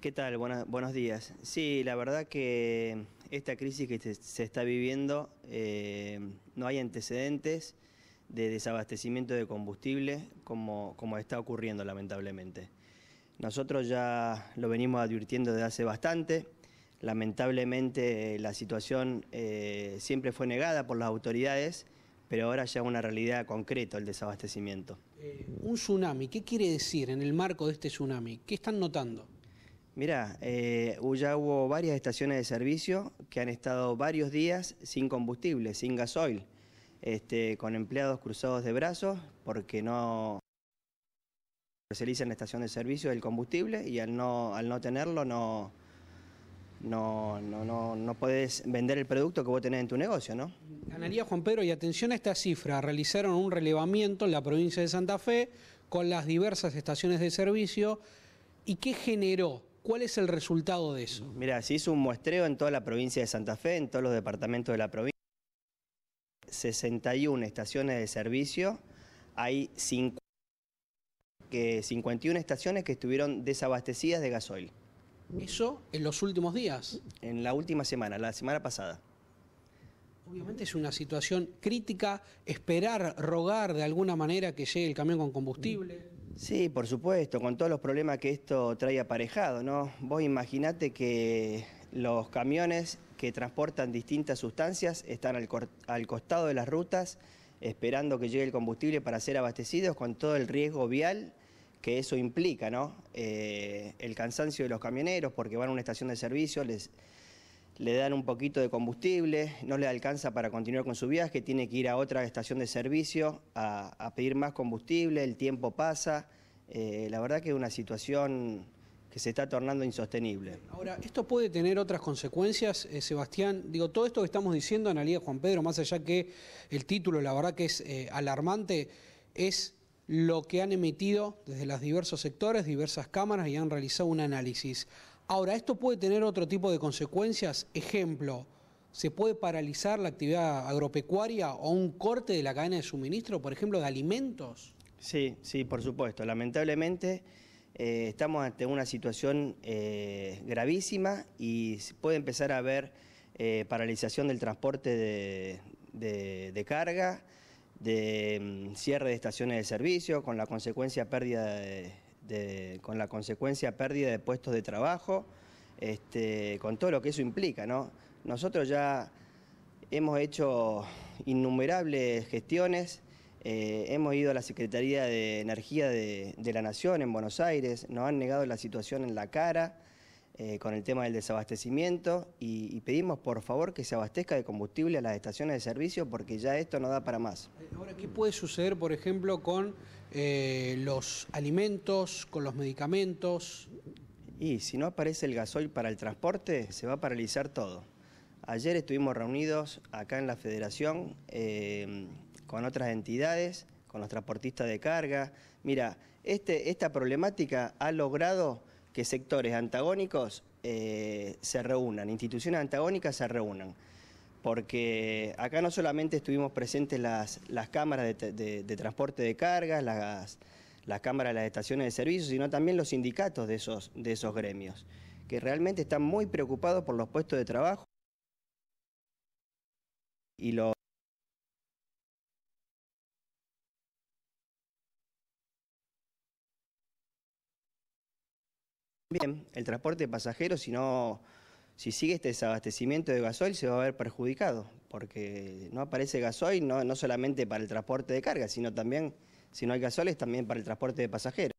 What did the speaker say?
¿Qué tal? buenos días. Sí, la verdad que esta crisis que se, está viviendo, eh, no hay antecedentes de desabastecimiento de combustible como, como está ocurriendo lamentablemente. Nosotros ya lo venimos advirtiendo desde hace bastante. Lamentablemente eh, la situación eh, siempre fue negada por las autoridades, pero ahora ya es una realidad concreta el desabastecimiento. un tsunami, ¿qué quiere decir en el marco de este tsunami? ¿Qué están notando? Mira, eh, ya hubo varias estaciones de servicio que han estado varios días sin combustible, sin gasoil, este, con empleados cruzados de brazos porque no comercializan la estación de servicio el combustible y al no, al no tenerlo no, no, no, no, no podés vender el producto que vos tenés en tu negocio, ¿no? Ganaría Juan Pedro, y atención a esta cifra, realizaron un relevamiento en la provincia de Santa Fe con las diversas estaciones de servicio y qué generó ¿Cuál es el resultado de eso? Mira, se hizo un muestreo en toda la provincia de Santa Fe, en todos los departamentos de la provincia. 61 estaciones de servicio, hay 51 estaciones que estuvieron desabastecidas de gasoil. ¿Eso en los últimos días? En la última semana, la semana pasada. Obviamente es una situación crítica, esperar, rogar de alguna manera que llegue el camión con combustible. Sí, por supuesto, con todos los problemas que esto trae aparejado, ¿no? Vos imaginate que los camiones que transportan distintas sustancias están al, costado de las rutas esperando que llegue el combustible para ser abastecidos con todo el riesgo vial que eso implica, ¿no? Eh, el cansancio de los camioneros porque van a una estación de servicio, les le dan un poquito de combustible, no le alcanza para continuar con su viaje, tiene que ir a otra estación de servicio a, pedir más combustible, el tiempo pasa. Eh, la verdad que es una situación que se está tornando insostenible. Ahora, ¿esto puede tener otras consecuencias, eh, Sebastián? Digo, todo esto que estamos diciendo, Analía Juan Pedro, más allá que el título, la verdad que es eh, alarmante, es lo que han emitido desde los diversos sectores, diversas cámaras y han realizado un análisis. Ahora, esto puede tener otro tipo de consecuencias. Ejemplo, ¿se puede paralizar la actividad agropecuaria o un corte de la cadena de suministro, por ejemplo, de alimentos? Sí, sí, por supuesto. Lamentablemente eh, estamos ante una situación eh, gravísima y puede empezar a haber eh, paralización del transporte de, carga, de mm, cierre de estaciones de servicio, con la consecuencia pérdida de con la consecuencia pérdida de puestos de trabajo, este, con todo lo que eso implica. Nosotros ya hemos hecho innumerables gestiones, eh, hemos ido a la Secretaría de Energía de la Nación en Buenos Aires, nos han negado la situación en la cara. Eh, con el tema del desabastecimiento y, pedimos por favor que se abastezca de combustible a las estaciones de servicio porque ya esto no da para más. Ahora, ¿qué puede suceder, por ejemplo, con eh, los alimentos, con los medicamentos? Y si no aparece el gasoil para el transporte, se va a paralizar todo. Ayer estuvimos reunidos acá en la Federación eh, con otras entidades, con los transportistas de carga. Mira, este, esta problemática ha logrado que sectores antagónicos eh, se reúnan, instituciones antagónicas se reúnan. Porque acá no solamente estuvimos presentes las, cámaras de, transporte de cargas, las, cámaras de las estaciones de servicio, sino también los sindicatos de esos, de esos gremios, que realmente están muy preocupados por los puestos de trabajo y los Bien, el transporte de pasajeros, si no, si sigue este desabastecimiento de gasoil, se va a ver perjudicado, porque no aparece gasoil no, no solamente para el transporte de carga, sino también, si no hay gasoil, es también para el transporte de pasajeros.